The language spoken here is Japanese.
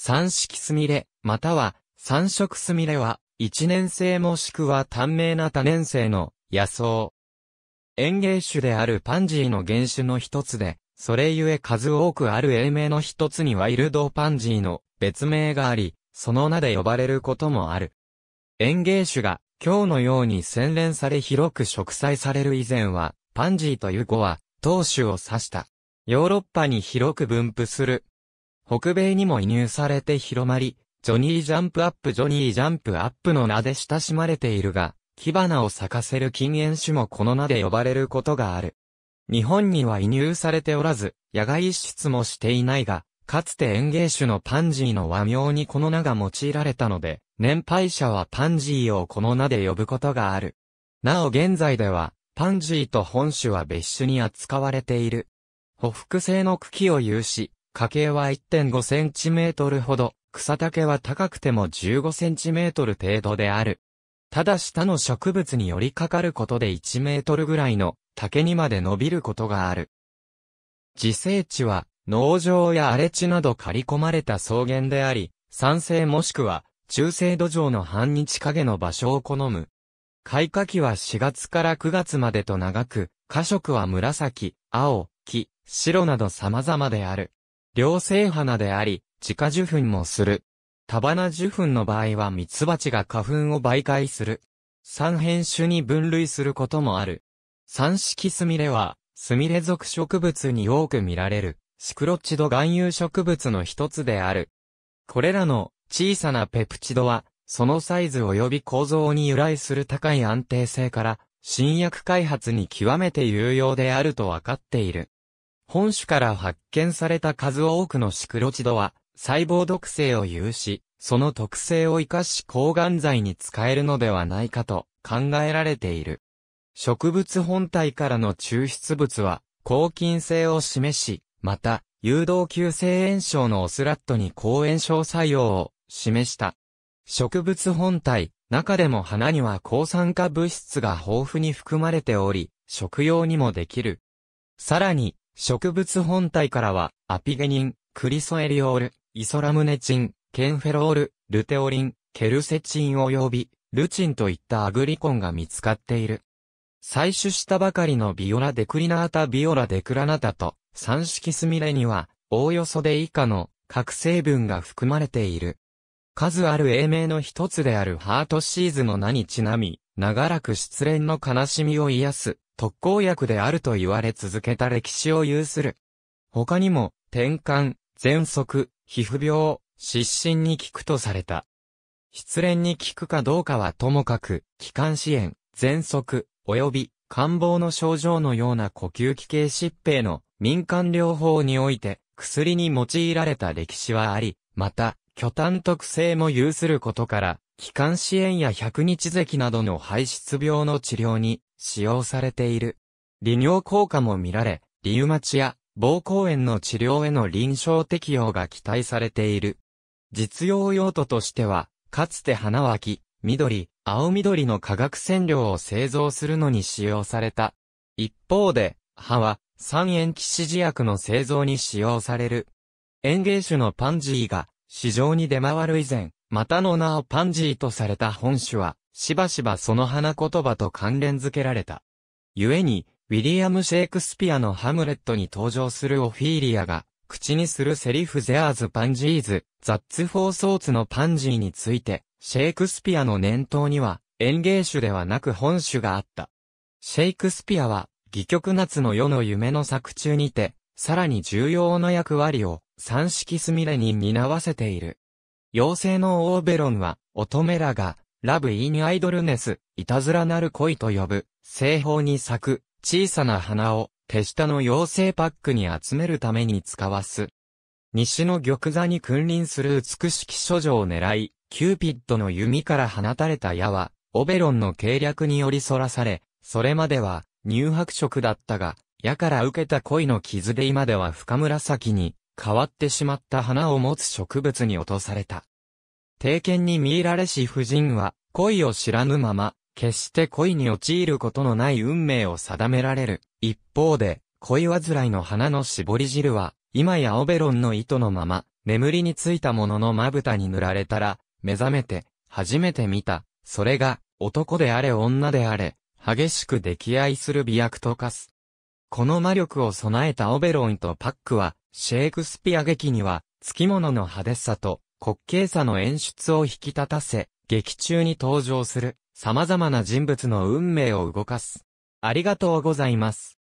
三色すみれ、または三色すみれは、一年生もしくは短命な多年生の野草。園芸種であるパンジーの原種の一つで、それゆえ数多くある英名の一つにワイルドパンジーの別名があり、その名で呼ばれることもある。園芸種が今日のように洗練され広く植栽される以前は、パンジーという語は、当種を指した。ヨーロッパに広く分布する北米にも移入されて広まり、ジョニージャンプアップジョニージャンプアップの名で親しまれているが、木花を咲かせる禁煙種もこの名で呼ばれることがある。日本には移入されておらず、野外輸出もしていないが、かつて園芸種のパンジーの和名にこの名が用いられたので、年配者はパンジーをこの名で呼ぶことがある。なお現在では、パンジーと本種は別種に扱われている。ほふ製の茎を有し、家計は 1.5cm ほど、草丈は高くても 15cm 程度である。ただし他の植物に寄りかかることで1メートルぐらいの竹にまで伸びることがある。自生地は農場や荒れ地など刈り込まれた草原であり、酸性もしくは中性土壌の半日陰の場所を好む。開花期は4月から9月までと長く、花色は紫、青、黄、白など様々である。両生花であり、自家受粉もする。バ花受粉の場合は蜜蜂が花粉を媒介する。三変種に分類することもある。三色スミレは、スミレ属植物に多く見られる、シクロチド含有植物の一つである。これらの小さなペプチドは、そのサイズ及び構造に由来する高い安定性から、新薬開発に極めて有用であるとわかっている。本種から発見された数多くのシクロチドは、細胞毒性を有し、その特性を活かし抗がん剤に使えるのではないかと考えられている。植物本体からの抽出物は、抗菌性を示し、また、誘導急性炎症のオスラットに抗炎症作用を示した。植物本体、中でも花には抗酸化物質が豊富に含まれており、食用にもできる。さらに、植物本体からは、アピゲニン、クリソエリオール、イソラムネチン、ケンフェロール、ルテオリン、ケルセチン及び、ルチンといったアグリコンが見つかっている。採取したばかりのビオラデクリナータビオラデクラナタと三色スミレには、おおよそで以下の各成分が含まれている。数ある英名の一つであるハートシーズの名にちなみ、長らく失恋の悲しみを癒す、特効薬であると言われ続けた歴史を有する。他にも、転換、喘息、皮膚病、失神に効くとされた。失恋に効くかどうかはともかく、気管支炎、喘息、及び、感冒の症状のような呼吸器系疾病の民間療法において薬に用いられた歴史はあり、また、巨炭特性も有することから、気管支炎や百日咳などの排出病の治療に使用されている。利尿効果も見られ、リウマチや膀胱炎の治療への臨床適用が期待されている。実用用途としては、かつて花脇、緑、青緑の化学染料を製造するのに使用された。一方で、葉は三塩基指示薬の製造に使用される。園芸種のパンジーが市場に出回る以前、またの名をパンジーとされた本種は、しばしばその花言葉と関連づけられた。故に、ウィリアム・シェイクスピアのハムレットに登場するオフィーリアが、口にするセリフゼアーズ・パンジーズ、ザッツ・フォー・ソーツのパンジーについて、シェイクスピアの念頭には、演芸種ではなく本種があった。シェイクスピアは、戯曲夏の世の夢の作中にて、さらに重要な役割を、三式スミレに担わせている。妖精のオーベロンは、乙女らが、ラブ・イン・アイドルネス、いたずらなる恋と呼ぶ、西方に咲く、小さな花を、手下の妖精パックに集めるために使わす。西の玉座に君臨する美しき処女を狙い、キューピッドの弓から放たれた矢は、オベロンの計略によりそらされ、それまでは、乳白色だったが、矢から受けた恋の傷で今では深紫に、変わってしまった花を持つ植物に落とされた。帝験に見入られし夫人は、恋を知らぬまま、決して恋に陥ることのない運命を定められる。一方で、恋煩いの花の絞り汁は、今やオベロンの糸のまま、眠りについたもののまぶたに塗られたら、目覚めて、初めて見た。それが、男であれ女であれ、激しく溺愛する美薬と化す。この魔力を備えたオベロンとパックは、シェイクスピア劇には、付き物の派手さと、滑稽さの演出を引き立たせ、劇中に登場する様々な人物の運命を動かす。ありがとうございます。